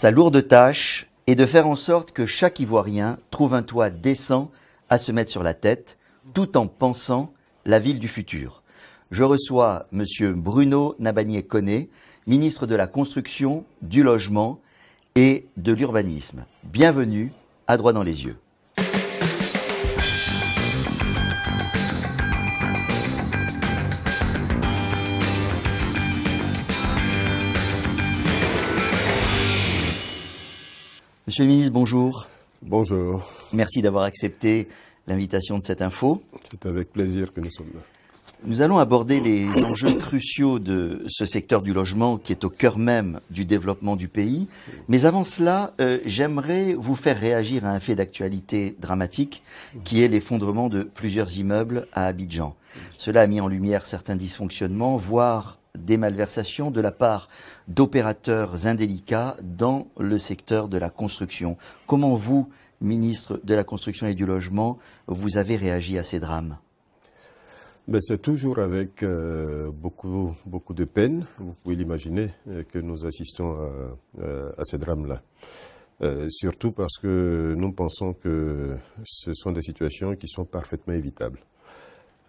Sa lourde tâche est de faire en sorte que chaque Ivoirien trouve un toit décent à se mettre sur la tête, tout en pensant la ville du futur. Je reçois Monsieur Bruno Nabanier-Conné, ministre de la Construction, du Logement et de l'Urbanisme. Bienvenue à Droit dans les Yeux. Monsieur le ministre, bonjour. Bonjour. Merci d'avoir accepté l'invitation de cette info. C'est avec plaisir que nous sommes là. Nous allons aborder les enjeux cruciaux de ce secteur du logement qui est au cœur même du développement du pays. Mais avant cela, euh, j'aimerais vous faire réagir à un fait d'actualité dramatique qui est l'effondrement de plusieurs immeubles à Abidjan. Cela a mis en lumière certains dysfonctionnements, voire des malversations de la part d'opérateurs indélicats dans le secteur de la construction. Comment vous, ministre de la Construction et du Logement, vous avez réagi à ces drames ben, c'est toujours avec euh, beaucoup, de peine, vous pouvez l'imaginer, euh, que nous assistons à, euh, ces drames-là. surtout parce que nous pensons que ce sont des situations qui sont parfaitement évitables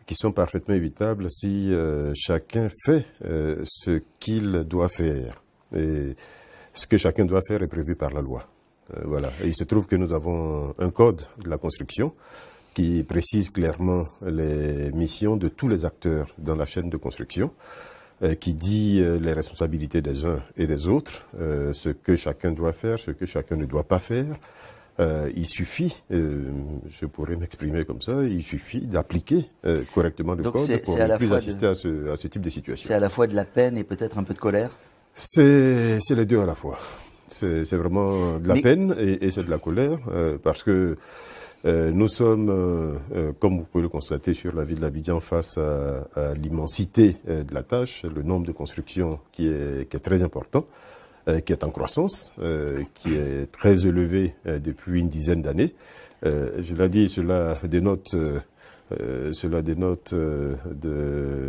qui sont parfaitement évitables si euh, chacun fait euh, ce qu'il doit faire. Et ce que chacun doit faire est prévu par la loi. Euh, voilà. Et il se trouve que nous avons un code de la construction qui précise clairement les missions de tous les acteurs dans la chaîne de construction, qui dit les responsabilités des uns et des autres, ce que chacun doit faire, ce que chacun ne doit pas faire. Euh, il suffit, euh, je pourrais m'exprimer comme ça, il suffit d'appliquer euh, correctement le code pour ne plus assister à, ce, type de situation. C'est à la fois de la peine et peut-être un peu de colère C'est les deux à la fois. C'est vraiment de la peine et, c'est de la colère parce que nous sommes, comme vous pouvez le constater sur la ville d'Abidjan, face à, l'immensité de la tâche, le nombre de constructions qui est très important. Euh, qui est en croissance, euh, qui est très élevée euh, depuis une dizaine d'années. je l'ai dit, cela dénote de,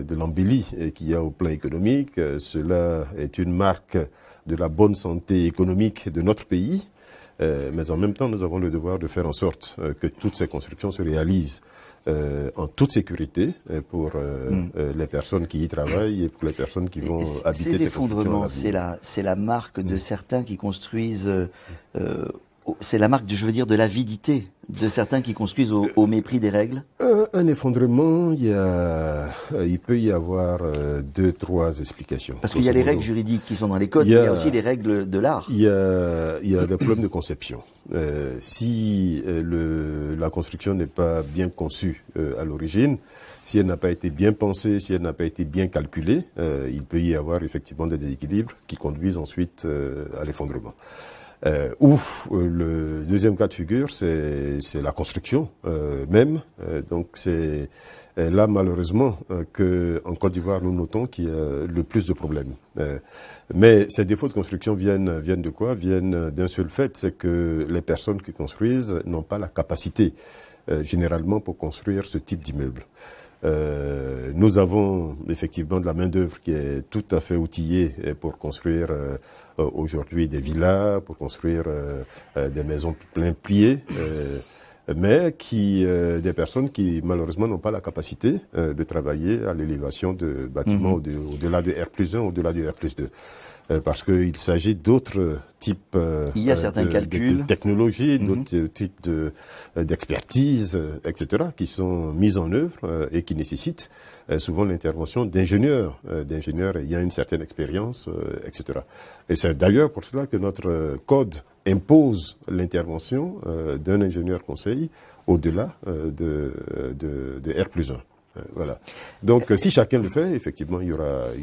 de l'embellie qu'il y a au plan économique. cela est une marque de la bonne santé économique de notre pays. Euh, mais en même temps, nous avons le devoir de faire en sorte euh, que toutes ces constructions se réalisent euh, en toute sécurité pour mm. les personnes qui y travaillent et pour les personnes qui vont habiter ces Ces c'est la, c'est la marque de mm. certains qui construisent c'est la marque, je veux dire, de l'avidité de certains qui construisent au, mépris des règles euh, un, effondrement, euh, il, peut y avoir euh, deux, trois explications. Parce qu'il y a les règles juridiques qui sont dans les codes, il a, mais aussi les règles de l'art. Il y a, des problèmes de conception. si la construction n'est pas bien conçue à l'origine, si elle n'a pas été bien pensée, si elle n'a pas été bien calculée, il peut y avoir effectivement des déséquilibres qui conduisent ensuite à l'effondrement. Euh, ou euh, le deuxième cas de figure, c'est la construction euh, même. Euh, donc c'est là malheureusement que en Côte d'Ivoire nous notons qu'il y a le plus de problèmes. mais ces défauts de construction viennent viennent de quoi Viennent d'un seul fait, c'est que les personnes qui construisent n'ont pas la capacité généralement pour construire ce type d'immeuble. Euh, nous avons effectivement de la main-d'œuvre qui est tout à fait outillée euh, pour construire euh, aujourd'hui des villas, pour construire des maisons plein pliées. mais qui des personnes qui malheureusement n'ont pas la capacité de travailler à l'élévation de bâtiments mhm. au-delà de, de R 1, au-delà de R 2. Euh, parce qu'il s'agit d'autres types euh, euh, de, technologies, mhm. d'autres types d'expertise, etc., qui sont mises en œuvre et qui nécessitent souvent l'intervention d'ingénieurs, d'ingénieurs ayant une certaine expérience, etc. Et c'est d'ailleurs pour cela que notre code impose l'intervention d'un ingénieur conseil au-delà de, de, de R plus 1. Euh, voilà. Donc, euh, si chacun le fait, effectivement, il n'y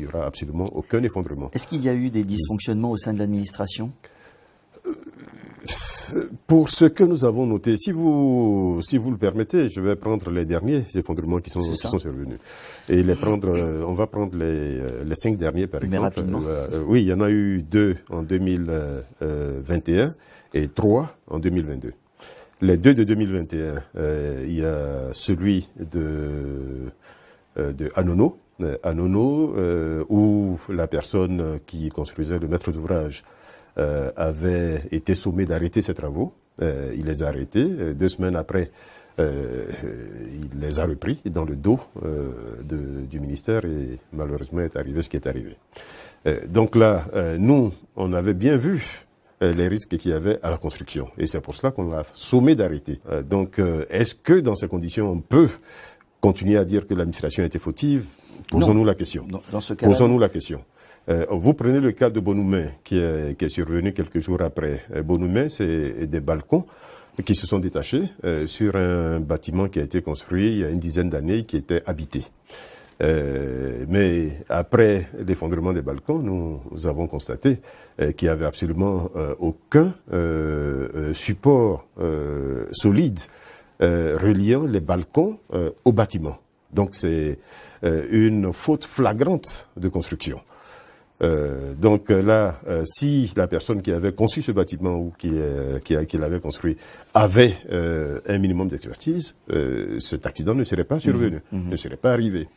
aura, absolument aucun effondrement. Est-ce qu'il y a eu des mm. dysfonctionnements au sein de l'administration euh, pour ce que nous avons noté, si vous, si vous le permettez, je vais prendre les derniers effondrements qui sont, survenus. Et les prendre, on va prendre les, cinq derniers par exemple. oui, il y en a eu deux en 2021 et trois en 2022 les deux de 2021, euh, il y a celui de, euh, de Anono, euh, Anono où la personne qui construisait le maître d'ouvrage avait été sommée d'arrêter ses travaux. il les a arrêtés. Deux semaines après, il les a repris dans le dos du ministère et malheureusement est arrivé ce qui est arrivé. donc là, nous, on avait bien vu euh, les risques qu'il y avait à la construction. Et c'est pour cela qu'on a sommé d'arrêter. Euh, donc, euh, est-ce que dans ces conditions, on peut continuer à dire que l'administration était fautive Posons-nous la question. Posons-nous la question. vous prenez le cas de Bonoumé, qui est, qui est survenu quelques jours après. Bonoumé, c'est des balcons qui se sont détachés sur un bâtiment qui a été construit il y a une dizaine d'années, qui était habité. Euh, mais après l'effondrement des balcons, nous, avons constaté euh, qu'il n'y avait absolument euh, aucun support solide reliant les balcons au bâtiment. Donc c'est une faute flagrante de construction. Euh, donc euh, là, euh, si la personne qui avait conçu ce bâtiment ou qui, euh, qui, l'avait construit avait un minimum d'expertise, cet accident ne serait pas survenu, mmh, mmh. ne serait pas arrivé.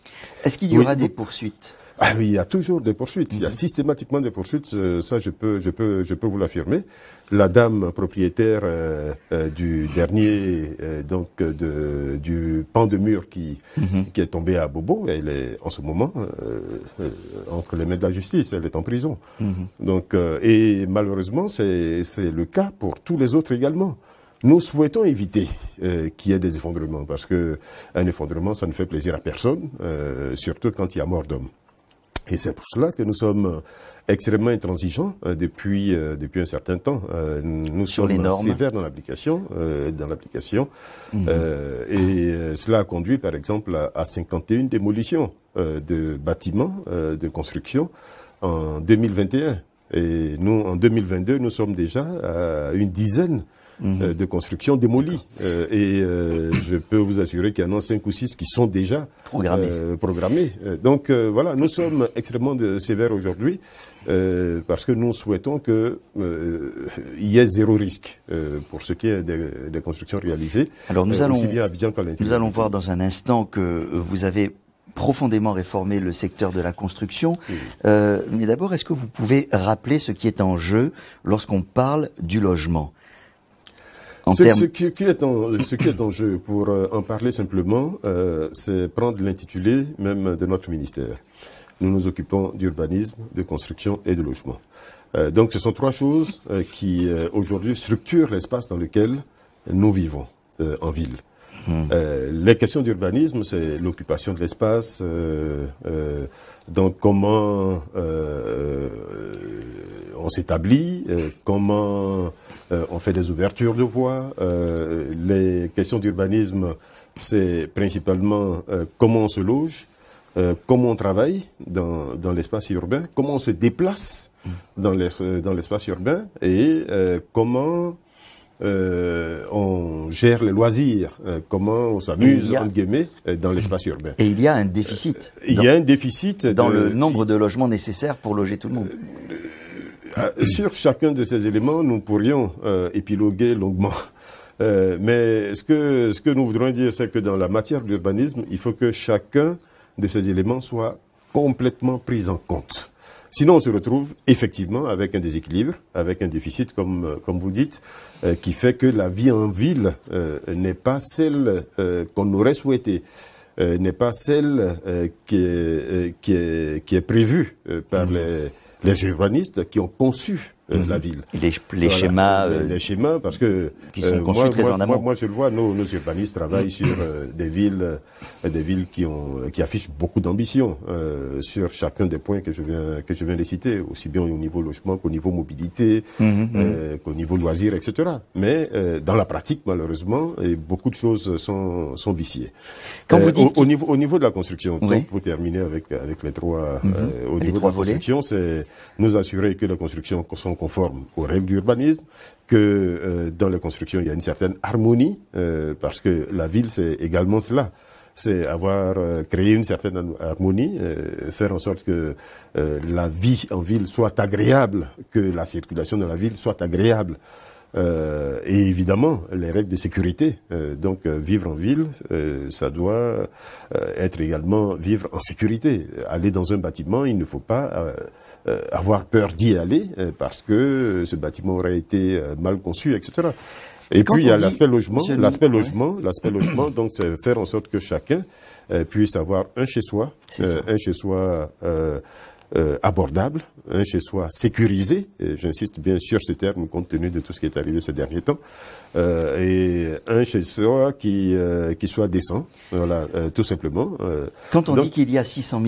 Est-ce qu'il y aura des poursuites ah il y a toujours des poursuites. Il y a mhm. systématiquement des poursuites. Euh, ça, je peux, je peux, je peux vous l'affirmer. La dame propriétaire euh, euh, du dernier, donc de, du pan de mur qui mhm. qui est tombé à Bobo, elle est en ce moment entre les mains de la justice. Elle est en prison. Mhm. Donc et malheureusement, c'est c'est le cas pour tous les autres également. Nous souhaitons éviter qu'il y ait des effondrements parce que un effondrement, ça ne fait plaisir à personne, surtout quand il y a mort d'homme. Et c'est pour cela que nous sommes euh, extrêmement intransigeants euh, depuis, euh, depuis un certain temps. Nous sommes sévères dans l'application, dans l'application. Mhm. et cela a conduit, par exemple, à, 51 démolitions de bâtiments, de construction en 2021. Et nous, en 2022, nous sommes déjà à une dizaine Mhm. Euh, de construction démolie euh, et euh, je peux vous assurer qu'il y en a cinq ou six qui sont déjà programmés. Donc voilà, nous sommes extrêmement sévères aujourd'hui. parce que nous souhaitons qu'il y ait zéro risque pour ce qui est des, constructions réalisées. Alors nous allons, nous allons voir dans un instant que vous avez profondément réformé le secteur de la construction. mais d'abord, est-ce que vous pouvez rappeler ce qui est en jeu lorsqu'on parle du logement ce, qui, est en, jeu, pour euh, en parler simplement, euh, c'est prendre l'intitulé même de notre ministère. Nous nous occupons d'urbanisme, de construction et de logement. Euh, donc ce sont trois choses qui aujourd'hui structurent l'espace dans lequel nous vivons en ville. Hmm. les questions d'urbanisme, c'est l'occupation de l'espace, donc comment euh, euh, on s'établit, euh, comment on fait des ouvertures de voies, les questions d'urbanisme, c'est principalement comment on se loge, comment on travaille dans, dans l'espace urbain, comment on se déplace mm. dans l'espace urbain et comment euh, on gère les loisirs, euh, comment on s'amuse, entre guillemets, euh, dans l'espace urbain. Et il y a un déficit. il y a un déficit. Dans le nombre de logements nécessaires pour loger tout le monde. Ah, sur chacun de ces éléments, nous pourrions épiloguer longuement. mais ce que, ce que nous voudrions dire, c'est que dans la matière de l'urbanisme, il faut que chacun de ces éléments soit complètement pris en compte. Sinon, on se retrouve effectivement avec un déséquilibre, avec un déficit, comme, euh, comme vous dites, euh, qui fait que la vie en ville euh, n'est pas celle qu'on aurait souhaitée, n'est pas celle qui, est, qui, prévue par mmh. les, les urbanistes qui ont conçu euh, mhm. la ville. Les, les schémas. Euh, les, schémas, parce que. Qui sont euh, conçus moi, très en amont. Moi, je le vois, nos, nos urbanistes travaillent sur des villes, des villes qui ont, qui affichent beaucoup d'ambition sur chacun des points que je viens, que je viens de citer, aussi bien au niveau logement qu'au niveau mobilité, mhm, mhm. qu'au niveau loisirs, etc. Mais dans la pratique, malheureusement, beaucoup de choses sont, sont viciées. Quand vous dites au, niveau, au niveau de la construction, pour terminer avec, avec les trois, au niveau de la construction, c'est nous assurer que la construction sont conforme aux règles d'urbanisme, que euh, dans les constructions, il y a une certaine harmonie, euh, parce que la ville, c'est également cela. C'est avoir euh, créé une certaine harmonie, faire en sorte que la vie en ville soit agréable, que la circulation de la ville soit agréable. et évidemment, les règles de sécurité. donc, vivre en ville, ça doit être également vivre en sécurité. Aller dans un bâtiment, il ne faut pas euh, avoir peur d'y aller euh, parce que euh, ce bâtiment aurait été mal conçu, etc. Et, puis il y a l'aspect logement, l'aspect logement, l'aspect logement. Donc c'est faire en sorte que chacun puisse avoir un chez soi, un chez soi euh, abordable, hein, chez soi sécurisé, j'insiste bien sûr ce terme compte tenu de tout ce qui est arrivé ces derniers temps, euh, et un chez soi qui, euh, qui soit décent, voilà, tout simplement. Quand on dit qu'il y a 600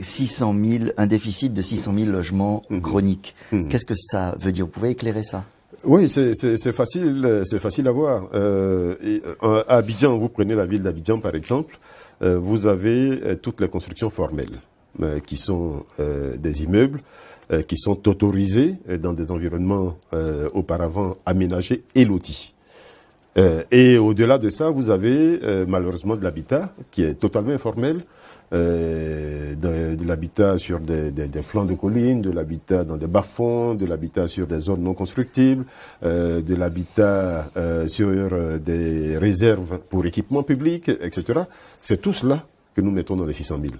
600 un déficit de 600 000 logements mhm. chroniques, mhm. qu'est-ce que ça veut dire Vous pouvez éclairer ça oui, c'est facile, c'est facile à voir. Abidjan, vous prenez la ville d'Abidjan par exemple, vous avez toutes les constructions formelles. Euh, qui sont euh, des immeubles euh, qui sont autorisés dans des environnements auparavant aménagés et lotis. et au-delà de ça, vous avez malheureusement de l'habitat qui est totalement informel, de, l'habitat sur des, flancs de collines, de l'habitat dans des bas-fonds, de l'habitat sur des zones non constructibles, de l'habitat sur des réserves pour équipements publics, etc. C'est tout cela que nous mettons dans les 600 000.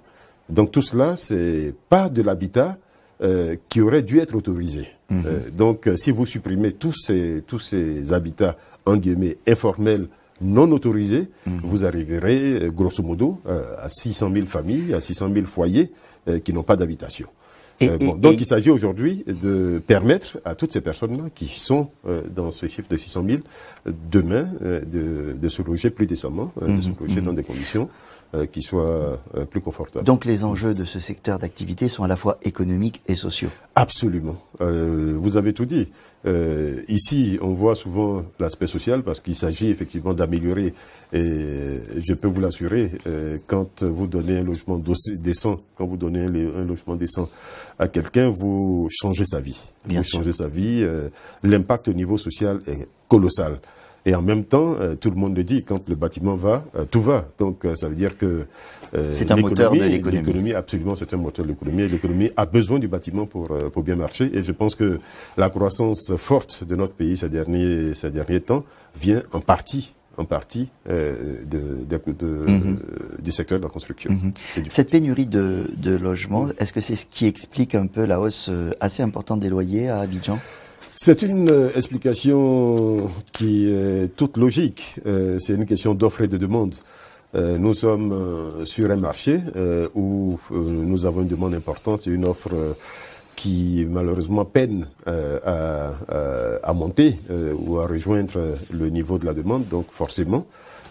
Donc tout cela, c'est pas de l'habitat euh, qui aurait dû être autorisé. Mhm. Euh, donc euh, si vous supprimez tous ces, habitats, en guillemets, informels, non autorisés, mhm. vous arriverez grosso modo à 600 000 familles, à 600 000 foyers qui n'ont pas d'habitation. donc il s'agit aujourd'hui de permettre à toutes ces personnes-là qui sont dans ce chiffre de 600 000 demain de, se loger plus décemment, de mhm. se loger dans des conditions euh, qui soit euh, plus confortable. Donc les enjeux de ce secteur d'activité sont à la fois économiques et sociaux. Absolument. Euh, vous avez tout dit. Euh, ici, on voit souvent l'aspect social parce qu'il s'agit effectivement d'améliorer. Et je peux vous l'assurer, euh, quand vous donnez un logement décent, quand vous donnez un logement décent à quelqu'un, vous changez sa vie. vous changez sa vie. L'impact au niveau social est colossal. Et en même temps, euh, tout le monde le dit, quand le bâtiment va, euh, tout va. Donc euh, ça veut dire que... c'est un moteur de l'économie. absolument, c'est un moteur de l'économie. Et l'économie a besoin du bâtiment pour, bien marcher. Et je pense que la croissance forte de notre pays ces derniers, ces derniers temps vient en partie en partie mhm. du secteur de la construction. Mhm. Cette pénurie de, logements, est-ce que c'est ce qui explique un peu la hausse assez importante des loyers à Abidjan c'est une euh, explication qui est toute logique. Euh, c'est une question d'offre et de demande. Euh, nous sommes sur un marché où nous avons une demande importante et une offre qui malheureusement peine à, à monter ou à rejoindre le niveau de la demande. Donc forcément,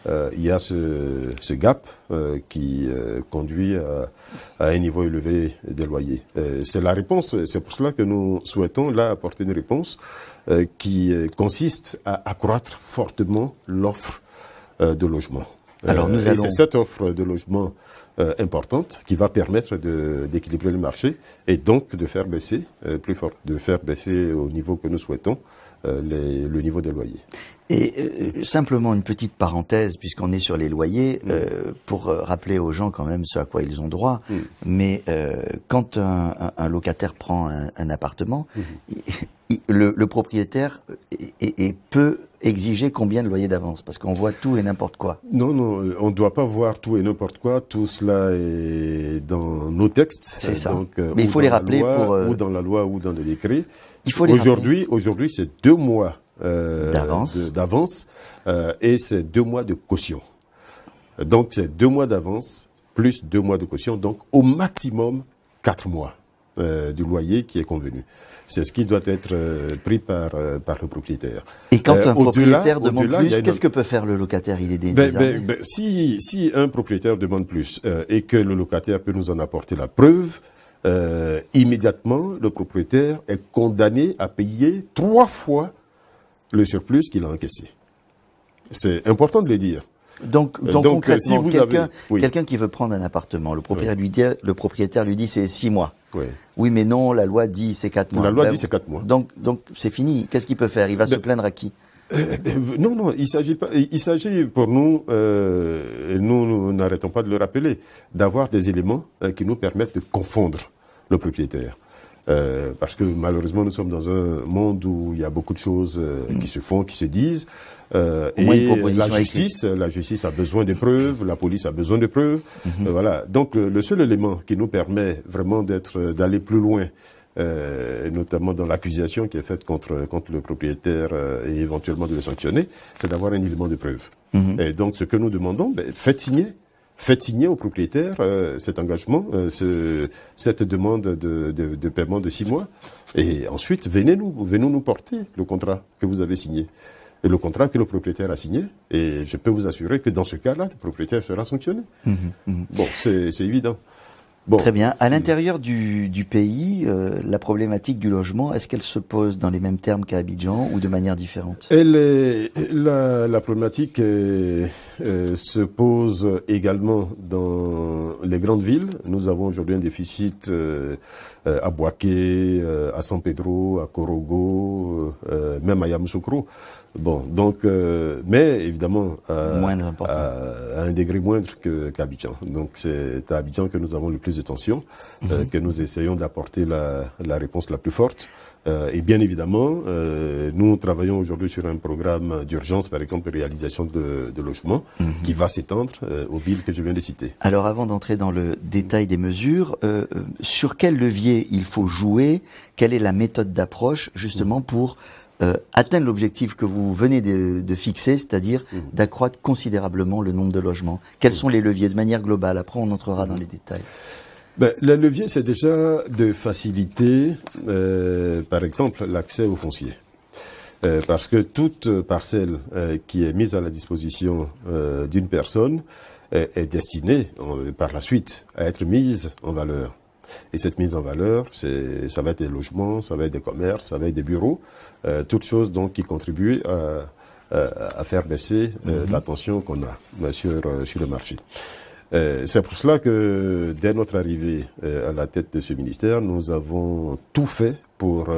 euh, il y a ce, gap euh, qui euh, conduit à, un niveau élevé des loyers. c'est la réponse, c'est pour cela que nous souhaitons là apporter une réponse qui consiste à accroître fortement l'offre de logement. Alors nous allons... C'est cette offre de logement importante qui va permettre d'équilibrer le marché et donc de faire baisser plus fort, de faire baisser au niveau que nous souhaitons le niveau des loyers. Et euh, simplement une petite parenthèse, puisqu'on est sur les loyers, mm. euh, pour euh, rappeler aux gens quand même ce à quoi ils ont droit. Mm. Mais quand un, locataire prend un, appartement, mm. le, propriétaire est, peut exiger combien de loyer d'avance Parce qu'on voit tout et n'importe quoi. Non, non, on ne doit pas voir tout et n'importe quoi. Tout cela est dans nos textes. C'est ça. Mais il faut les rappeler pour... Ou dans la loi ou dans le décret. Il faut les Aujourd'hui, aujourd'hui c'est deux mois euh, d'avance euh, et c'est deux mois de caution. Donc c'est deux mois d'avance plus deux mois de caution, donc au maximum quatre mois euh, du loyer qui est convenu. C'est ce qui doit être pris par, par le propriétaire. Et quand un propriétaire demande plus, qu'est-ce que peut faire le locataire Il est ben, ben, ben, si, si un propriétaire demande plus et que le locataire peut nous en apporter la preuve, immédiatement, le propriétaire est condamné à payer trois fois le surplus qu'il a encaissé. C'est important de le dire. Donc, euh, donc, euh, concrètement, si quelqu'un qui veut prendre un appartement, le propriétaire lui dit, le propriétaire lui dit c'est six mois. Oui. mais non, la loi dit c'est quatre mois. La loi ben dit c'est quatre mois. Donc, donc c'est fini. Qu'est-ce qu'il peut faire Il va se ben, plaindre à qui euh, non, non, il s'agit pas. Il s'agit pour nous, nous n'arrêtons pas de le rappeler, d'avoir des éléments qui nous permettent de confondre le propriétaire. Euh, parce que malheureusement, nous sommes dans un monde où il y a beaucoup de choses euh, mm. qui se font, qui se disent. Euh, et euh, la justice, la justice a besoin de preuves, la police a besoin de preuves. Mm-hmm. voilà. Donc le seul élément qui nous permet vraiment d'être, d'aller plus loin euh, notamment dans l'accusation qui est faite contre, contre le propriétaire et éventuellement de le sanctionner, c'est d'avoir un élément de preuve. Mm-hmm. Et donc ce que nous demandons, ben, faites signer faites signer au propriétaire euh, cet engagement, euh, ce, cette demande de, de, paiement de six mois, et ensuite venez nous, venez nous porter le contrat que vous avez signé. Et le contrat que le propriétaire a signé, et je peux vous assurer que dans ce cas-là, le propriétaire sera sanctionné. Mhm, mhm. Bon, c'est évident. Très bien. À l'intérieur du, pays, euh, la problématique du logement, est-ce qu'elle se pose dans les mêmes termes qu'à Abidjan ou de manière différente Elle la, problématique euh, se pose également dans les grandes villes. Nous avons aujourd'hui un déficit euh, à Boaké, à San Pedro, à Corogo, même à Yamoussoukro. Bon, donc, euh, mais évidemment, euh, euh, à un degré moindre qu'Abidjan. donc, c'est à Abidjan que nous avons le plus de tensions, euh, mhm. que nous essayons d'apporter la, la, réponse la plus forte. et bien évidemment, nous travaillons aujourd'hui sur un programme d'urgence, par exemple, réalisation de, de logements, mhm. qui va s'étendre aux villes que je viens de citer. Alors, avant d'entrer dans le détail des mesures, sur quel levier il faut jouer Quelle est la méthode d'approche, justement, mhm. pour euh, atteindre l'objectif que vous venez de, fixer, c'est-à-dire mmh. d'accroître considérablement le nombre de logements Quels mmh. sont les leviers de manière globale Après, on entrera dans mmh. les détails. Les ben, le levier, c'est déjà de faciliter, euh, par exemple, l'accès aux foncier. Euh, parce que toute parcelle qui est mise à la disposition d'une personne est destinée par la suite à être mise en valeur. Et cette mise en valeur, ça va être des logements, ça va être des commerces, ça va être des bureaux, euh, toutes choses donc qui contribuent euh, euh, à, faire baisser l'attention mhm. la tension qu'on a sur, le marché. c'est pour cela que dès notre arrivée à la tête de ce ministère, nous avons tout fait pour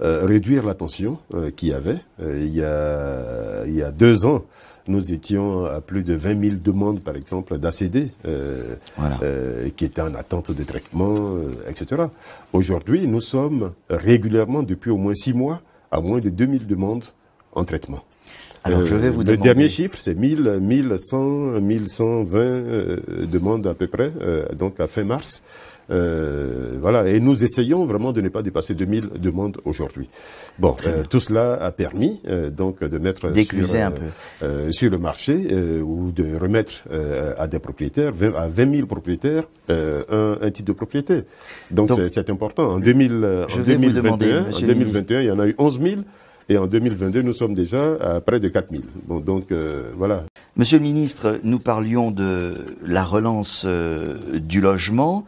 réduire la tension qu'il y avait. il, y a, il y a deux ans, nous étions à plus de 20 000 demandes, par exemple, d'ACD, euh, euh, qui étaient en attente de traitement, euh, etc. Aujourd'hui, nous sommes régulièrement, depuis au moins six mois, à moins de 2 000 demandes en traitement. Alors, je vais vous Le dernier chiffre, c'est 1000, 1100, 1120 demandes à peu près, donc à fin mars. Euh, voilà, et nous essayons vraiment de ne pas dépasser 2000 demandes aujourd'hui. Bon, euh, tout cela a permis euh, donc de mettre sur, le marché ou de remettre à des propriétaires, 20, à 20 000 propriétaires, un, un, titre de propriété. Donc c'est important. En, 2000, 2021, en 2021, il y en a eu 11 000. Et en 2022, nous sommes déjà à près de 4 000. Bon, donc euh, voilà. Monsieur le ministre, nous parlions de la relance euh, du logement.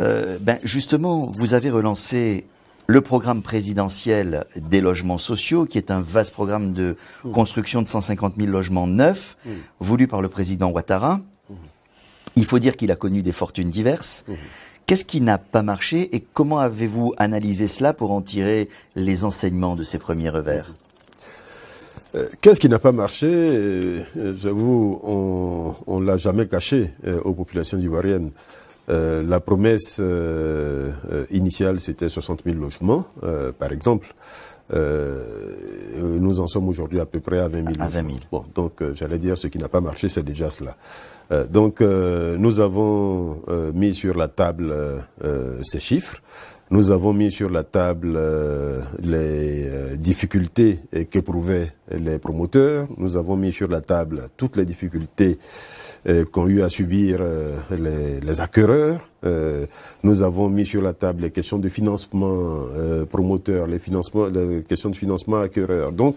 Euh, ben, justement, vous avez relancé le programme présidentiel des logements sociaux, qui est un vaste programme de mmh. construction de 150 000 logements neufs, mmh. voulu par le président Ouattara. Mmh. Il faut dire qu'il a connu des fortunes diverses. Qu'est-ce qui n'a pas marché et comment avez-vous analysé cela pour en tirer les enseignements de ces premiers revers euh, Qu'est-ce qui n'a pas marché euh, J'avoue, on ne l'a jamais caché euh, aux populations ivoiriennes. la promesse initiale, c'était 60 000 logements, par exemple. nous en sommes aujourd'hui à peu près à 20 000. 20 Bon, donc j'allais dire, ce qui n'a pas marché, c'est déjà cela. Euh, donc euh, nous avons euh, mis sur la table ces chiffres. Nous avons mis sur la table les difficultés qu'éprouvaient les promoteurs. Nous avons mis sur la table toutes les difficultés qu'ont eu à subir les, les acquéreurs. nous avons mis sur la table les questions de financement promoteurs, promoteur, les, financements, les questions de financement acquéreur. Donc,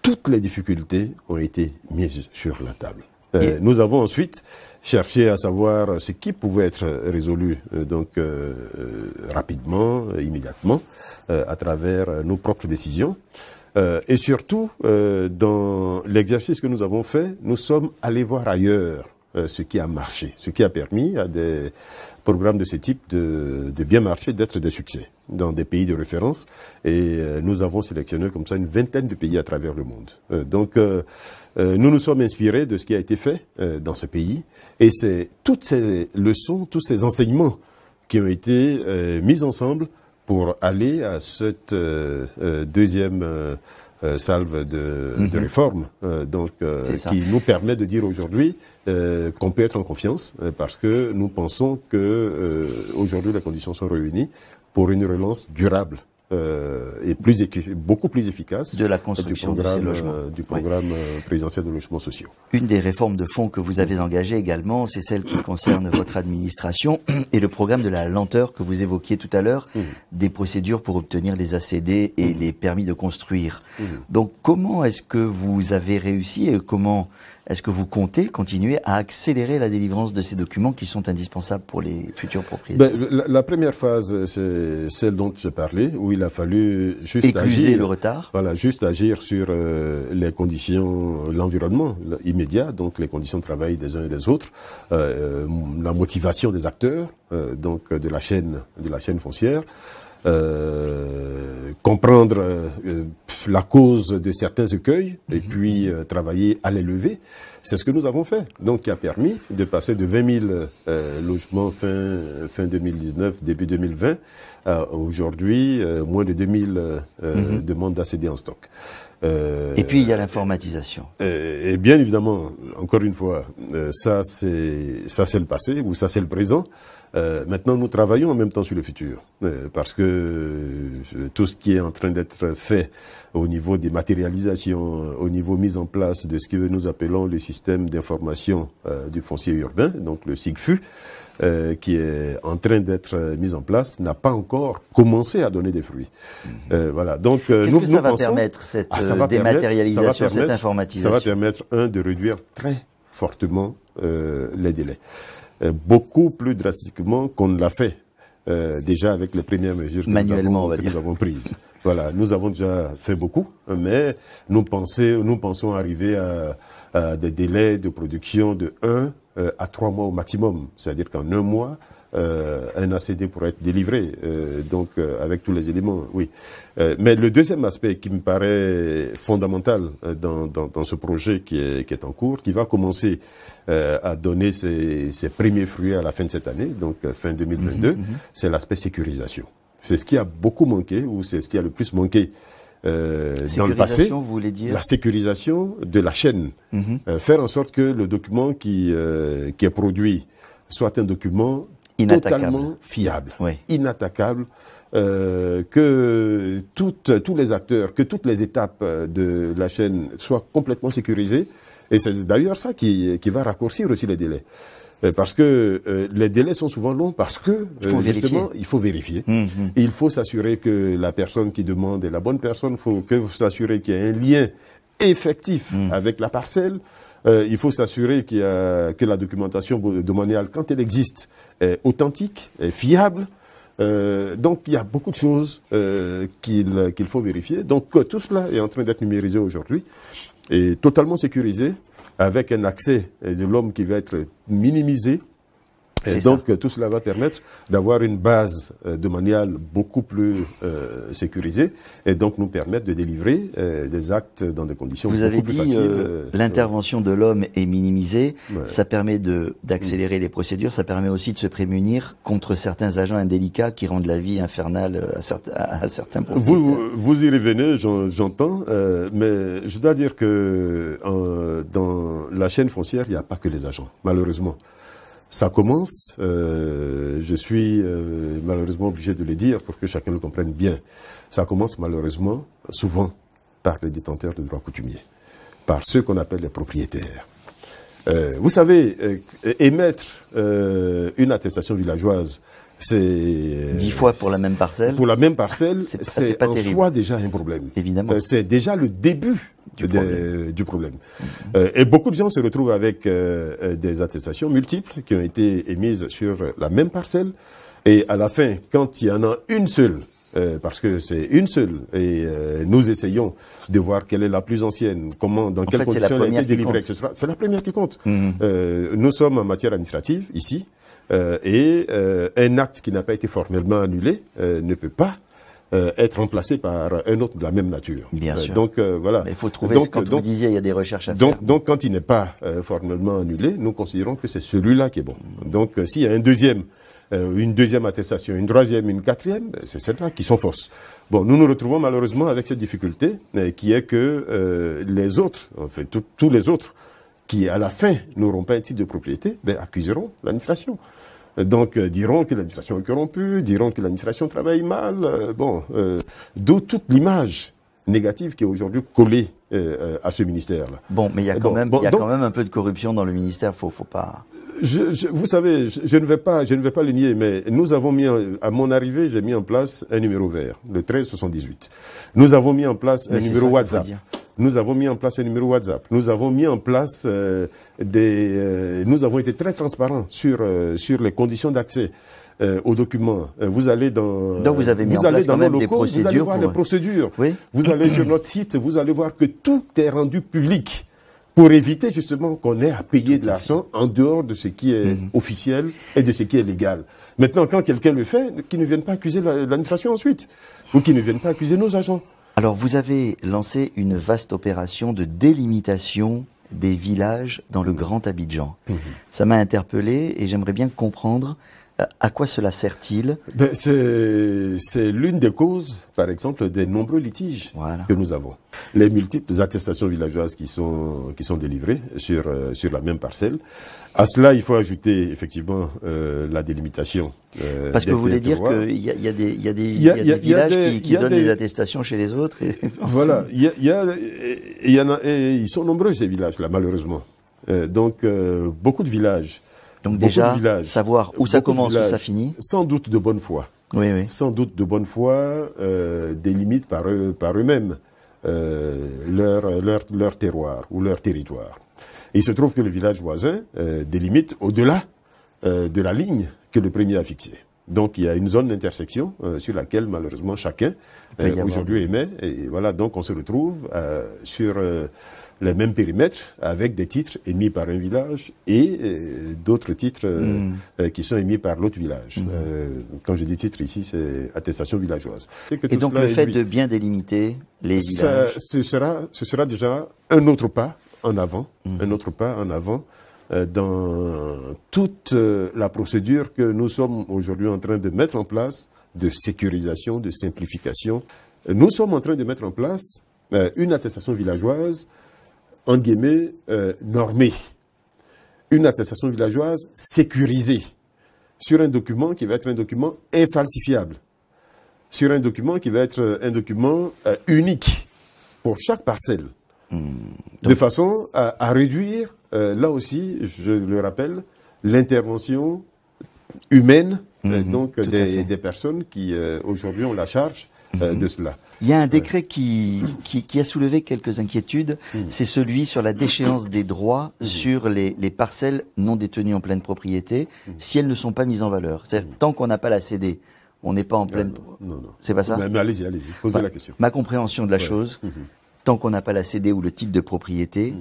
toutes les difficultés ont été mises sur la table. Euh, nous avons ensuite cherché à savoir ce qui pouvait être résolu euh, donc euh, rapidement, immédiatement, à travers nos propres décisions. et surtout, dans l'exercice que nous avons fait, nous sommes allés voir ailleurs ce qui a marché, ce qui a permis à des programmes de ce type de, de bien marcher, d'être des succès dans des pays de référence. Et nous avons sélectionné comme ça une vingtaine de pays à travers le monde. donc euh, nous nous sommes inspirés de ce qui a été fait euh, dans ce pays. Et c'est toutes ces leçons, tous ces enseignements qui ont été euh, mis ensemble pour aller à cette deuxième salve de, mhm. réforme, donc qui nous permet de dire aujourd'hui qu'on peut être en confiance parce que nous pensons que aujourd'hui les conditions sont réunies pour une relance durable et euh, plus beaucoup plus efficace de la construction de ces logements. Euh, du programme euh, présidentiel de logements sociaux. Une des réformes de fonds que vous avez engagées également, c'est celle qui concerne votre administration et le programme de la lenteur que vous évoquiez tout à l'heure, mmh. des procédures pour obtenir les ACD et mmh. les permis de construire. Mmh. Donc comment est-ce que vous avez réussi et comment est-ce que vous comptez continuer à accélérer la délivrance de ces documents qui sont indispensables pour les futurs propriétaires ben, la, première phase, c'est celle dont j'ai parlé, où il a fallu juste agir, le retard. Voilà, juste agir sur euh, les conditions, l'environnement immédiat, donc les conditions de travail des uns et des autres, euh, euh, la motivation des acteurs, donc de la chaîne, de la chaîne foncière. Euh, comprendre euh, la cause de certains écueils et mhm. puis euh, travailler à les lever. C'est ce que nous avons fait, donc qui a permis de passer de 20 000 logements fin, fin 2019, début 2020, à aujourd'hui moins de 2 000 mhm. demandes d'accéder en stock. et puis il y a l'informatisation. et bien évidemment, encore une fois, ça c'est ça c'est le passé ou ça c'est le présent. Euh, maintenant, nous travaillons en même temps sur le futur, euh, parce que euh, tout ce qui est en train d'être fait au niveau des matérialisations, au niveau mise en place de ce que nous appelons le système d'information du foncier urbain, donc le SIGFU, qui est en train d'être mis en place, n'a pas encore commencé à donner des fruits. Mhm. voilà. Donc, qu'est-ce que ça, va permettre, cette dématérialisation, ah, cette informatisation Ça va permettre un de réduire très fortement les délais. Euh, beaucoup plus drastiquement qu'on ne l'a fait euh, déjà avec les premières mesures que, nous avons, prises. Voilà, nous avons déjà fait beaucoup, mais nous, nous pensons arriver à, à, des délais de production de 1 euh, à 3 mois au maximum. C'est-à-dire qu'en un mois, euh, un ACD pour être délivré, euh, donc euh, avec tous les éléments, oui. mais le deuxième aspect qui me paraît fondamental dans, dans, dans ce projet qui est, qui est en cours, qui va commencer à donner ses, ses, premiers fruits à la fin de cette année, donc fin 2022, mhm, mhm. c'est l'aspect sécurisation. C'est ce qui a beaucoup manqué, ou c'est ce qui a le plus manqué dans le passé. Vous voulez dire la sécurisation de la chaîne. Mhm. faire en sorte que le document qui, qui est produit soit un document totalement fiable, inattaquable, euh, que tous les acteurs, que toutes les étapes euh, de la chaîne soient complètement sécurisées. Et c'est d'ailleurs ça qui, va raccourcir aussi les délais euh, parce que les délais sont souvent longs parce que il faut justement vérifier. il faut vérifier. Hum, hum. il faut s'assurer que la personne qui demande est la bonne personne, il faut que s'assurer qu'il y a un lien effectif hum. avec la parcelle. Euh, il faut s'assurer que la documentation domaniale, quand elle existe, est authentique, est fiable. Euh, donc il y a beaucoup de choses euh, qu'il faut vérifier. Donc tout cela est en train d'être numérisé aujourd'hui et totalement sécurisé avec un accès de l'homme qui va être minimisé et donc tout cela va permettre d'avoir une base euh, de manial beaucoup plus euh, sécurisée et donc nous permettre de délivrer euh, des actes dans des conditions Vous avez dit, L'intervention de l'homme est minimisée, ça permet de d'accélérer mm. les procédures, ça permet aussi de se prémunir contre certains agents indélicats qui rendent la vie infernale à, certains à, certains vous, vous, y revenez, j'entends, mais je dois dire que dans la chaîne foncière, il n'y a pas que les agents, malheureusement. Ça commence, euh, je suis euh, malheureusement obligé de le dire pour que chacun le comprenne bien, ça commence malheureusement souvent par les détenteurs de droits coutumiers, par ceux qu'on appelle les propriétaires. Euh, vous savez, euh, émettre euh, une attestation villageoise c'est dix fois pour la même parcelle. Pour la même parcelle, c'est en terrible. déjà un problème. Évidemment, euh, c'est déjà le début du problème. Mm-hmm. Euh, et beaucoup de gens se retrouvent avec euh, des attestations multiples qui ont été émises sur la même parcelle. Et à la fin, quand il y en a une seule, parce que c'est une seule, et nous essayons de voir quelle est la plus ancienne, comment, dans quelles conditions elle a été délivrée, etc. C'est la première qui compte. Mm-hmm. nous sommes en matière administrative ici. Euh, et euh, un acte qui n'a pas été formellement annulé euh, ne peut pas être remplacé par un autre de la même nature. Bien sûr. donc voilà. Mais il faut trouver. Donc, quand vous disiez, il y a des recherches à donc, faire. Donc quand il n'est pas formellement annulé, nous considérons que c'est celui-là qui est bon. Donc s'il y a un deuxième, une deuxième attestation, une troisième, une quatrième, c'est celles-là qui sont fausses. Bon, nous nous retrouvons malheureusement avec cette difficulté qui est que les autres, enfin tous les autres, qui à la fin n'auront pas un titre de propriété, ben, accuseront l'administration. Donc euh, diront que l'administration est corrompue, diront que l'administration travaille mal. Euh, bon, euh, d'où toute l'image négative qui est aujourd'hui collée euh, à ce ministère-là. Bon, mais il y a, quand, même, y a quand même un peu de corruption dans le ministère, faut, faut pas. Je, je, vous savez, je, ne vais pas, je ne vais pas le nier, mais nous avons mis, à mon arrivée, j'ai mis en place un numéro vert, le 1378. Nous avons mis en place un numéro WhatsApp. Nous avons mis en place un numéro WhatsApp. Nous avons mis en place euh, des. Euh, nous avons été très transparents sur euh, sur les conditions d'accès. aux documents. Vous allez dans, vous nos locaux, vous allez voir les procédures. Oui. Vous allez sur notre site, vous allez voir que tout est rendu public pour éviter justement qu'on ait à payer de l'argent en dehors de ce qui est mhm. officiel et de ce qui est légal. Maintenant, quand quelqu'un le fait, qu'il ne vienne pas accuser l'administration ensuite, ou qu'il ne vienne pas accuser nos agents. Alors vous avez lancé une vaste opération de délimitation des villages dans le Grand Abidjan. Mmh. Ça m'a interpellé et j'aimerais bien comprendre à quoi cela sert-il ben, C'est l'une des causes, par exemple, des nombreux litiges que nous avons. Les multiples attestations villageoises qui sont, qui sont délivrées sur, euh, sur la même parcelle. À cela, il faut ajouter effectivement euh, la délimitation. Euh, Parce que vous voulez dire qu'il y, a des, villages qui, donnent des... attestations chez les autres. Voilà, il y a, y en a, ils sont nombreux ces villages-là, malheureusement. donc beaucoup de villages donc déjà, savoir où ça commence, où ça finit. Sans doute de bonne foi. Oui, oui. Sans doute de bonne foi, euh, des limites par, eux, par eux-mêmes, euh, leur, leur, leur terroir ou leur territoire. il se trouve que le village voisin euh, délimite au-delà euh, de la ligne que le premier a fixée. Donc il y a une zone d'intersection euh, sur laquelle malheureusement chacun aujourd'hui émet. Et voilà, donc on se retrouve euh, sur le même périmètre avec des titres émis par un village et euh, d'autres titres euh, hmm. euh, qui sont émis par l'autre village. Hmm. quand je dis titre ici, c'est attestation villageoise. Et, donc le fait de bien délimiter les villages. ce, sera, ce sera déjà un autre pas en avant, hmm. un autre pas en avant dans toute la procédure que nous sommes aujourd'hui en train de mettre en place de sécurisation, de simplification. Nous sommes en train de mettre en place une attestation villageoise en guillemets, euh, normée. Une attestation villageoise sécurisée sur un document qui va être un document infalsifiable, sur un document qui va être euh, un document euh, unique pour chaque parcelle, hmm. de façon à, réduire, là aussi, je le rappelle, l'intervention humaine, hmm. donc des, personnes qui, aujourd'hui, ont la charge euh, Il y a un décret qui, qui, a soulevé quelques inquiétudes, hmm. c'est celui sur la déchéance des droits hmm. sur les, parcelles non détenues en pleine propriété hmm. si elles ne sont pas mises en valeur. C'est-à-dire tant qu'on n'a pas la CD, on n'est pas en ah, pleine... Non, non, C'est pas ça Mais, allez-y, allez-y, posez la question. Ma compréhension de la chose, tant qu'on n'a pas la CD ou le titre de propriété,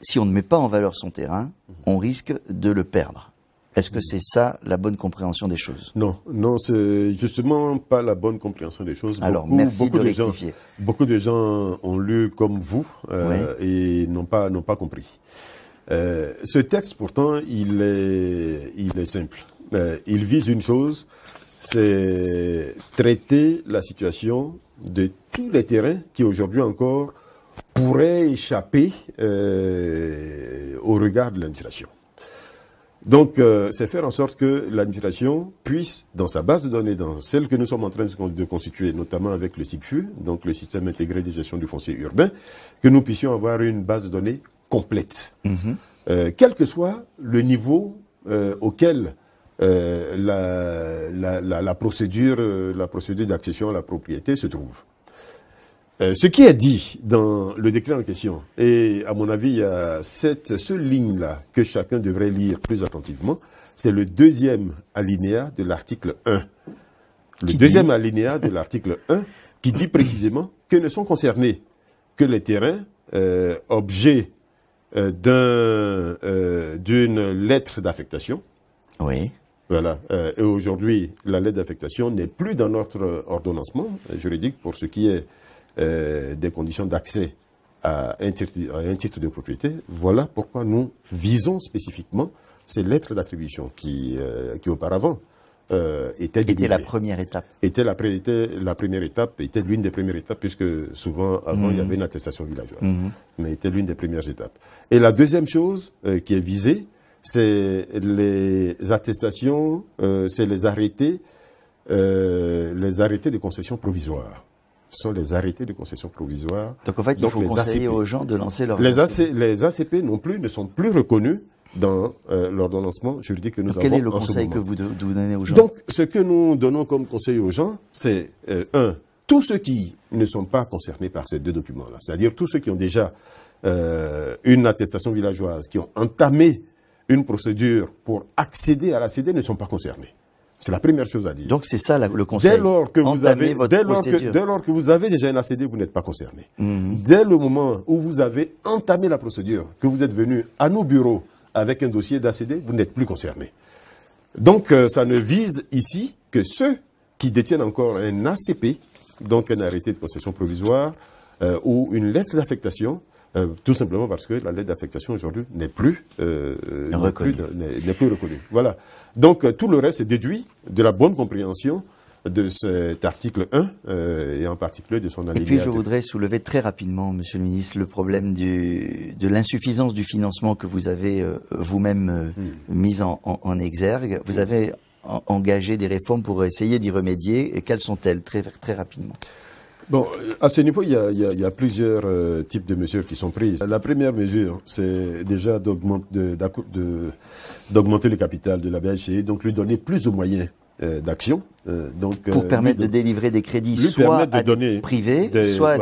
si on ne met pas en valeur son terrain, on risque de le perdre. Est-ce que mm. c'est ça la bonne compréhension des choses Non, non, c'est justement pas la bonne compréhension des choses. Alors merci beaucoup de, rectifier. Gens, beaucoup de gens ont lu comme vous euh, et n'ont pas n'ont pas compris. Euh, ce texte, pourtant, il est il est simple. Euh, il vise une chose, c'est traiter la situation de tous les terrains qui aujourd'hui encore pourraient échapper au regard de l'administration. Donc, euh, c'est faire en sorte que l'administration puisse, dans sa base de données, dans celle que nous sommes en train de constituer, notamment avec le SIGFU, donc le système intégré de gestion du foncier urbain, que nous puissions avoir une base de données complète, mhm. euh, quel que soit le niveau euh, auquel la, procédure, la procédure d'accession à la propriété se trouve. Euh, ce qui est dit dans le décret en question, et à mon avis, il y a cette, seule ligne-là que chacun devrait lire plus attentivement, c'est le deuxième alinéa de l'article 1. Le deuxième alinéa de l'article 1 qui dit précisément que ne sont concernés que les terrains euh, objets euh, euh d'une lettre d'affectation. Oui. Voilà. Euh, et aujourd'hui, la lettre d'affectation n'est plus dans notre ordonnancement juridique pour ce qui est euh, des conditions d'accès à, un titre de propriété. Voilà pourquoi nous visons spécifiquement ces lettres d'attribution qui, euh, qui auparavant euh, étaient était la première étape. Était la, première étape, était l'une des premières étapes, puisque souvent avant il y mhm. avait une attestation villageoise, mhm. mais était l'une des premières étapes. Et la deuxième chose qui est visée, c'est les attestations, c'est les arrêtés, les arrêtés de concession provisoire sont les arrêtés de concession provisoire. Donc en fait, il faut conseiller aux gens de lancer leur... Les, ACP non plus ne sont plus reconnus dans euh, l'ordonnancement juridique que nous avons. Quel est le conseil que vous, donnez aux gens Donc, ce que nous donnons comme conseil aux gens, c'est euh, un, tous ceux qui ne sont pas concernés par ces deux documents-là, c'est-à-dire tous ceux qui ont déjà euh, une attestation villageoise, qui ont entamé une procédure pour accéder à la CD, ne sont pas concernés. C'est la première chose à dire. Donc c'est ça le conseil. Dès lors que vous avez, dès lors que, dès lors que vous avez déjà un ACD, vous n'êtes pas concerné. Mhm. Dès le moment où vous avez entamé la procédure, que vous êtes venu à nos bureaux avec un dossier d'ACD, vous n'êtes plus concerné. Donc euh, ça ne vise ici que ceux qui détiennent encore un ACP, donc un arrêté de concession provisoire euh, ou une lettre d'affectation euh, tout simplement parce que la lettre d'affectation aujourd'hui n'est plus, euh, reconnue. plus, reconnue. Voilà. Donc euh, tout le reste est déduit de la bonne compréhension de cet article 1 euh, et en particulier de son alinéa. Et puis je voudrais soulever très rapidement, Monsieur le Ministre, le problème du, de l'insuffisance du financement que vous avez euh, vous-même euh, hmm. mis en, en, exergue. Vous hmm. avez engagé des réformes pour essayer d'y remédier. Et quelles sont-elles très, très rapidement Bon, à ce niveau, il y a, plusieurs euh, types de mesures qui sont prises. La première mesure, c'est déjà d'augmenter le capital de la BHC, e, donc lui donner plus de moyens euh, d'action. Euh, donc, pour permettre de délivrer des crédits soit à des privés, soit à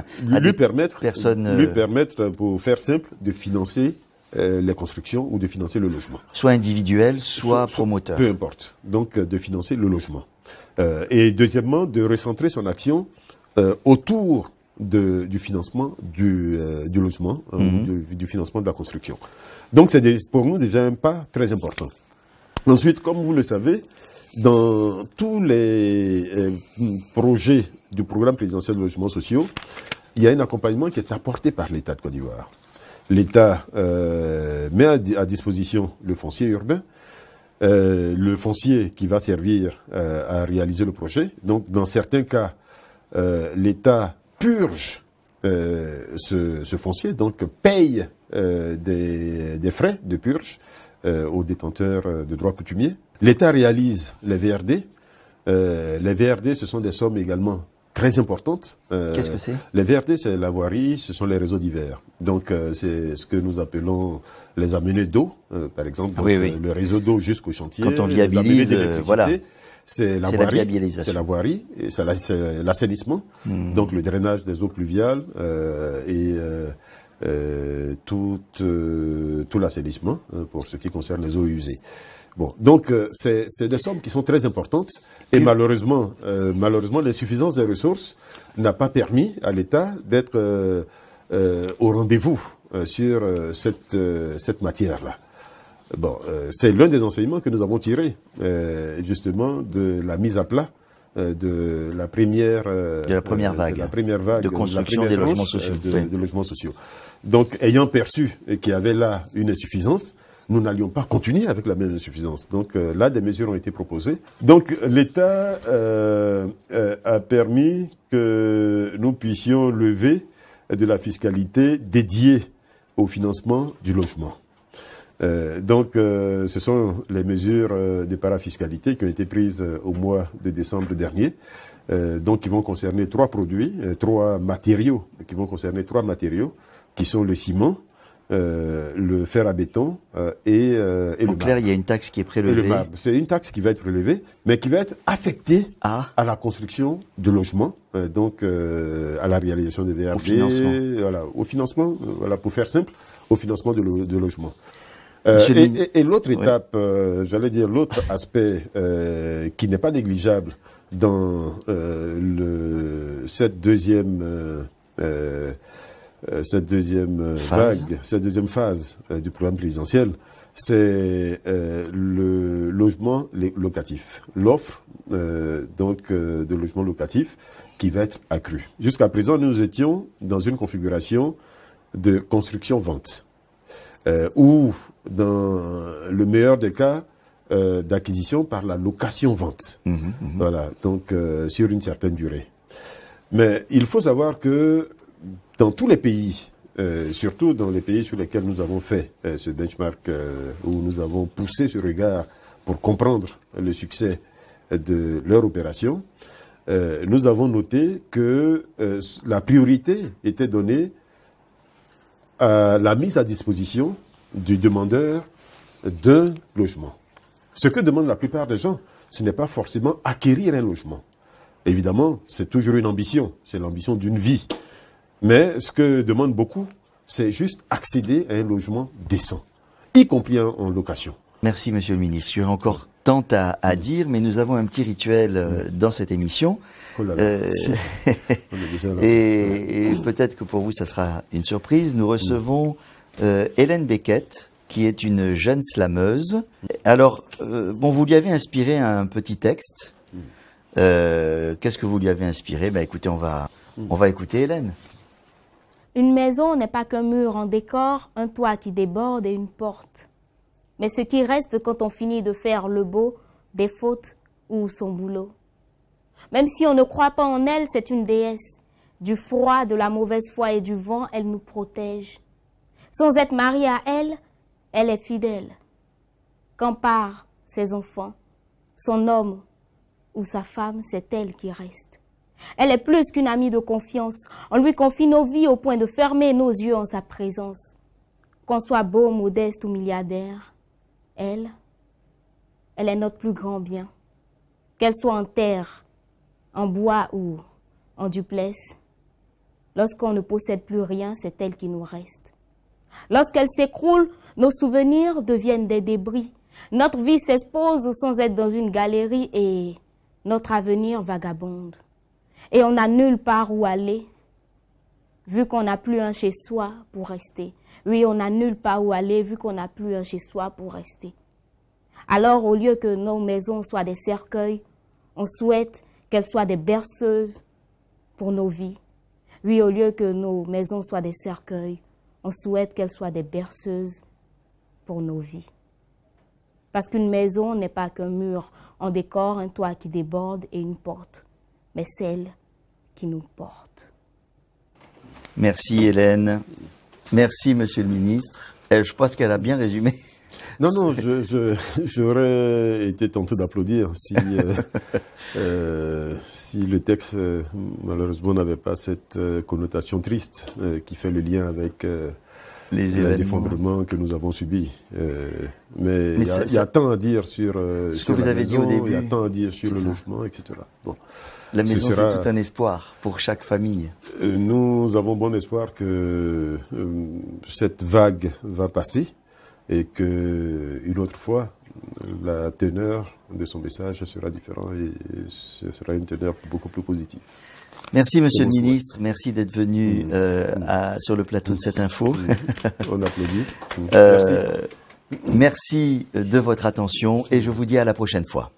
des, lui permettre, personnes. Lui permettre, pour faire simple, de financer les constructions ou de financer le logement. Soit individuel, soit, soit promoteur. Peu importe. Donc, de financer le logement. et deuxièmement, de recentrer son action euh, autour du financement du, euh, logement, hein, mhm. du, financement de la construction. Donc c'est pour nous déjà un pas très important. Ensuite, comme vous le savez, dans tous les euh, projets du programme présidentiel de logements sociaux, il y a un accompagnement qui est apporté par l'État de Côte d'Ivoire. L'État met à, disposition le foncier urbain, le foncier qui va servir à réaliser le projet. Donc, dans certains cas, euh, l'État purge euh, ce, ce, foncier, donc paye euh, des, des, frais de purge aux détenteurs de droits coutumiers. L'État réalise les VRD. les VRD, ce sont des sommes également très importantes. Euh, Qu'est-ce que c'est Les VRD, c'est la voirie, ce sont les réseaux divers. Donc, c'est ce que nous appelons les amenées d'eau, par exemple. Ah le réseau d'eau jusqu'au chantier. Quand on viabilise, voilà c'est la, voirie, c'est la voirie, c'est l'assainissement, hmm. donc le drainage des eaux pluviales euh, et euh, euh, tout, tout l'assainissement hein, pour ce qui concerne les eaux usées. Bon, donc c'est des sommes qui sont très importantes et malheureusement, malheureusement, l'insuffisance des ressources n'a pas permis à l'État d'être au rendez-vous sur cette, cette matière-là. Bon, euh, c'est l'un des enseignements que nous avons tiré euh, justement de la mise à plat euh, de la première la première vague de, la première vague, de construction des logements sociaux logements sociaux. Donc, ayant perçu qu'il y avait là une insuffisance, nous n'allions pas continuer avec la même insuffisance. Donc là, des mesures ont été proposées. Donc l'État a permis que nous puissions lever de la fiscalité dédiée au financement du logement. Euh, donc, euh, ce sont les mesures euh, de parafiscalité qui ont été prises au mois de décembre dernier. donc, qui vont concerner trois produits, trois matériaux, qui vont concerner trois matériaux, qui sont le ciment, le fer à béton et, et le clair, il y a une taxe qui est prélevée. C'est une taxe qui va être prélevée, mais qui va être affectée ah. à la construction de logements, donc à la réalisation des VRD, au financement, voilà, au financement voilà, pour faire simple, au financement de logements. Euh, et, l'autre étape, euh, j'allais dire l'autre aspect euh, qui n'est pas négligeable dans cette deuxième cette deuxième vague, cette deuxième phase du programme présidentiel, c'est le logement locatif, l'offre donc de logement locatif qui va être accrue. Jusqu'à présent, nous étions dans une configuration de construction-vente euh, ou dans le meilleur des cas, euh, d'acquisition par la location-vente. Mhm, mhm. Voilà, donc euh, sur une certaine durée. Mais il faut savoir que dans tous les pays, euh, surtout dans les pays sur lesquels nous avons fait euh, ce benchmark, où nous avons poussé ce regard pour comprendre le succès de leur opération, nous avons noté que la priorité était donnée euh, la mise à disposition du demandeur d'un logement. Ce que demandent la plupart des gens, ce n'est pas forcément acquérir un logement. Évidemment, c'est toujours une ambition, c'est l'ambition d'une vie. Mais ce que demandent beaucoup, c'est juste accéder à un logement décent, y compris en location. Merci, Monsieur le Ministre tant à, dire, mais nous avons un petit rituel euh, dans cette émission. et, peut-être que pour vous, ça sera une surprise. Nous recevons euh, Hélène Beckett, qui est une jeune slameuse. Alors, euh, bon, vous lui avez inspiré un petit texte. Mm. Qu'est-ce que vous lui avez inspiré Ben, écoutez, on va, mm. on va écouter Hélène. Une maison n'est pas qu'un mur en décor, un toit qui déborde et une porte. Mais ce qui reste quand on finit de faire le beau, des fautes ou son boulot. Même si on ne croit pas en elle, c'est une déesse. Du froid, de la mauvaise foi et du vent, elle nous protège. Sans être mariée à elle, elle est fidèle. Quand part ses enfants, son homme ou sa femme, c'est elle qui reste. Elle est plus qu'une amie de confiance. On lui confie nos vies au point de fermer nos yeux en sa présence. Qu'on soit beau, modeste ou milliardaire, elle, elle est notre plus grand bien. Qu'elle soit en terre, en bois ou en duplesse, lorsqu'on ne possède plus rien, c'est elle qui nous reste. Lorsqu'elle s'écroule, nos souvenirs deviennent des débris. Notre vie s'expose sans être dans une galerie et notre avenir vagabonde. Et on n'a nulle part où aller vu qu'on n'a plus un chez soi pour rester. Oui, on n'a nulle part où aller, vu qu'on n'a plus un chez soi pour rester. Alors, au lieu que nos maisons soient des cercueils, on souhaite qu'elles soient des berceuses pour nos vies. Oui, au lieu que nos maisons soient des cercueils, on souhaite qu'elles soient des berceuses pour nos vies. Parce qu'une maison n'est pas qu'un mur en décor, un toit qui déborde et une porte, mais celle qui nous porte. Merci Hélène. Merci Monsieur le Ministre. Eh, je pense qu'elle a bien résumé. Non, non, j'aurais été tenté d'applaudir si, euh, euh, si le texte, euh, malheureusement, n'avait pas cette connotation triste qui fait le lien avec les, effondrements que nous avons subis. mais il y, a tant à dire sur. ce que vous avez dit au début. Il y a tant à dire sur le logement, etc. Bon. La maison, c'est tout un espoir pour chaque famille. Euh, nous avons bon espoir que euh, cette vague va passer et qu'une autre fois, la teneur de son message sera différente et ce sera une teneur beaucoup plus positive. Merci, Monsieur le Ministre. Merci d'être venu mm. euh, sur le plateau de cette info. Mm. On applaudit. Mm. merci de votre attention et je vous dis à la prochaine fois.